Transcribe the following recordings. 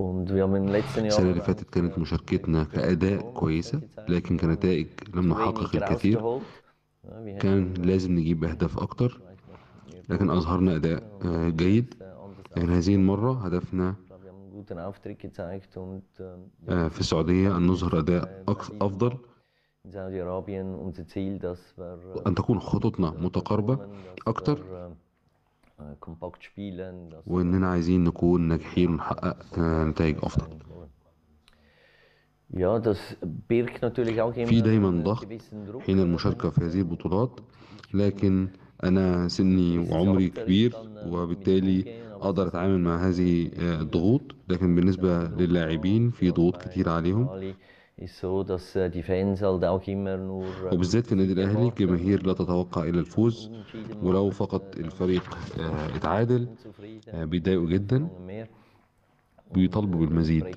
السنة اللي فاتت كانت مشاركتنا كأداء كويسة لكن كنتائج لم نحقق الكثير كان لازم نجيب أهداف أكتر لكن أظهرنا أداء آه، جيد لكن هذه المرة هدفنا آه، في السعودية أن نظهر أداء أفضل وأن تكون خططنا متقاربة أكتر وإننا عايزين نكون ناجحين ونحقق آه، نتائج أفضل في دايما ضغط حين المشاركة في هذه البطولات لكن أنا سني وعمري كبير وبالتالي أقدر أتعامل مع هذه آه، الضغوط لكن بالنسبة للاعبين في ضغوط كتير عليهم وبالذات في النادي الاهلي جماهير لا تتوقع الا الفوز ولو فقط äh, الفريق اتعادل آه، آه، بيتضايقوا جدا بيطالبوا بالمزيد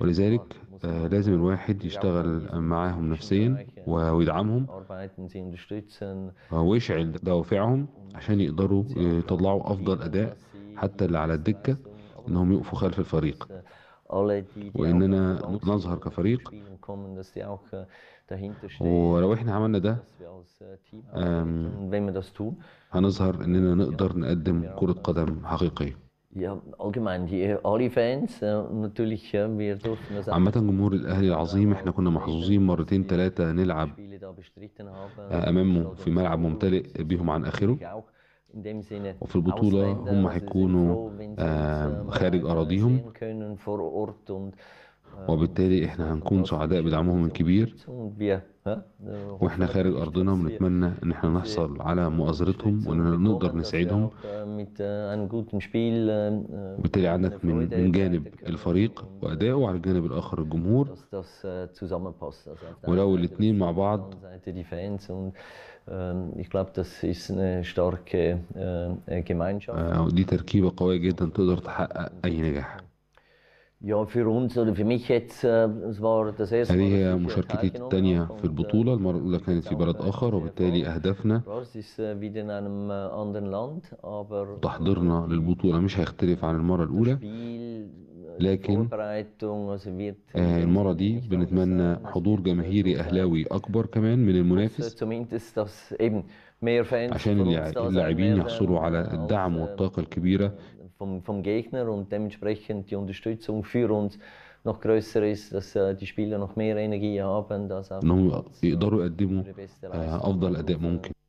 ولذلك آه، لازم الواحد يشتغل معاهم نفسيا ويدعمهم ويشعل دوافعهم عشان يقدروا يطلعوا افضل اداء حتى اللي على الدكه انهم يقفوا خلف الفريق واننا نظهر كفريق äh, ولو احنا عملنا ده äh, هنظهر اننا نقدر نقدم كرة قدم حقيقية äh, عامة جمهور الأهلي العظيم احنا كنا محظوظين مرتين ثلاثة نلعب آه، أمامه في ملعب ممتلئ بهم عن آخره وفي البطولة هم هيكونوا آه، خارج أراضيهم وبالتالي احنا هنكون سعداء بدعمهم الكبير واحنا خارج ارضنا ونتمنى ان احنا نحصل على مؤازرتهم وان نقدر نسعدهم وبالتالي عندك من من جانب الفريق وادائه وعلى الجانب الاخر الجمهور ولو الاثنين مع بعض آه، دي تركيبه قويه جدا تقدر تحقق اي نجاح Äh, هذه هي مشاركتي الثانية في äh, البطولة المرة الأولى كانت في بلد آخر وبالتالي أهدافنا äh, تحضيرنا للبطولة مش هيختلف عن المرة الأولى لكن آه، المرة دي بنتمنى حضور جماهيري أهلاوي أكبر كمان من المنافس عشان اللاعبين يحصلوا على الدعم والطاقة الكبيرة vom, vom Gegner und dementsprechend die Unterstützung für uns noch größer ist, dass äh, die Spieler noch mehr Energie haben. Dass auch die beste يقدموا eh, أفضل